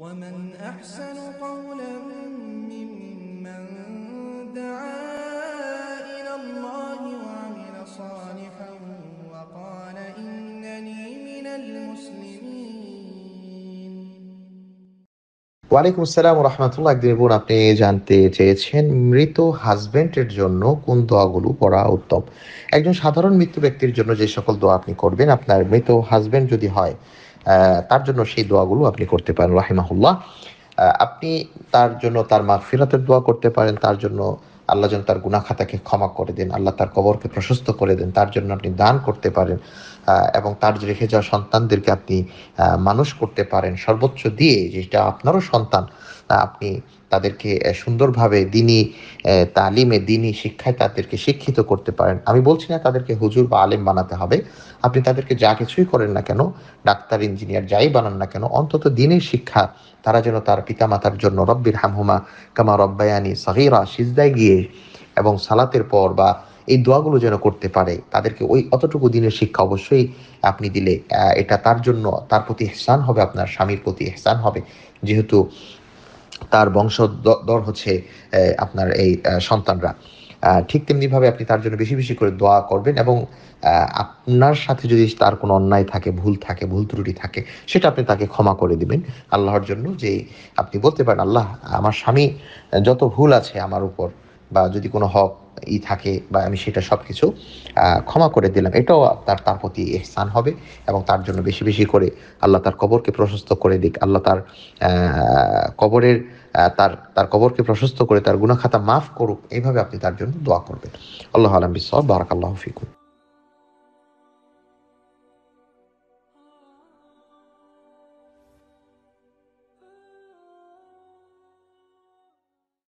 ومن أحسن قولا ممن دعا إلى الله وعمل صالحا وقال إنني من المسلمين ওয়ালাইকুম আসসালাম রহমতুল্লাহ একদিন বোন আপনি জানতে চেয়েছেন মৃত হাজবেন্ডের জন্য কোন দোয়াগুলো পড়া উত্তম একজন সাধারণ মৃত্যু ব্যক্তির জন্য যে সকল দোয়া আপনি করবেন আপনার মৃত হাজবেন্ড যদি হয় তার জন্য সেই দোয়াগুলো আপনি করতে পারেন রাহিমাহুল্লাহ আপনি তার জন্য তার মা ফিরাতের দোয়া করতে পারেন তার জন্য আল্লাহ যেন তার গুনা খাতাকে ক্ষমা করে দেন আল্লাহ তার কবরকে প্রশস্ত করে দেন তার জন্য আপনি দান করতে পারেন এবং তার রেখে যাওয়া সন্তানদেরকে আপনি মানুষ করতে পারেন সর্বোচ্চ দিয়ে যেটা আপনারও সন্তান আপনি তাদেরকে সুন্দরভাবে দিনই তালিমে দিনই শিক্ষায় তাদেরকে শিক্ষিত করতে পারেন আমি বলছি না তাদেরকে হুজুর বা আলেম বানাতে হবে আপনি তাদেরকে যা কিছুই করেন না কেন ডাক্তার ইঞ্জিনিয়ার যাই বানান না কেন অন্তত দিনের শিক্ষা তারা যেন তার পিতামাতার জন্য রব্বির হামহুমা কামা রব্বায়ানি সহিরা সিজদায় গিয়ে এবং সালাতের পর বা এই দোয়াগুলো যেন করতে পারে তাদেরকে ওই অতটুকু দিনের শিক্ষা অবশ্যই আপনি দিলে এটা তার জন্য তার প্রতি হেসান হবে আপনার স্বামীর প্রতি হেসান হবে যেহেতু তার বংশধর হচ্ছে আপনার এই সন্তানরা ঠিক তেমনিভাবে আপনি তার জন্য বেশি বেশি করে দোয়া করবেন এবং আপনার সাথে যদি তার কোনো অন্যায় থাকে ভুল থাকে ভুল ত্রুটি থাকে সেটা আপনি তাকে ক্ষমা করে দিবেন আল্লাহর জন্য যে আপনি বলতে পারেন আল্লাহ আমার স্বামী যত ভুল আছে আমার উপর বা যদি কোনো হক ই থাকে বা আমি সেটা সব কিছু ক্ষমা করে দিলাম এটাও তার তার প্রতি এহসান হবে এবং তার জন্য বেশি বেশি করে আল্লাহ তার কবরকে প্রশস্ত করে দিক আল্লাহ তার কবরের তার তার কবরকে প্রশস্ত করে তার গুণাখাতা মাফ করুক এইভাবে আপনি তার জন্য দোয়া করবেন আল্লাহ আলম বিশ বারাক আল্লাহ ফিকুন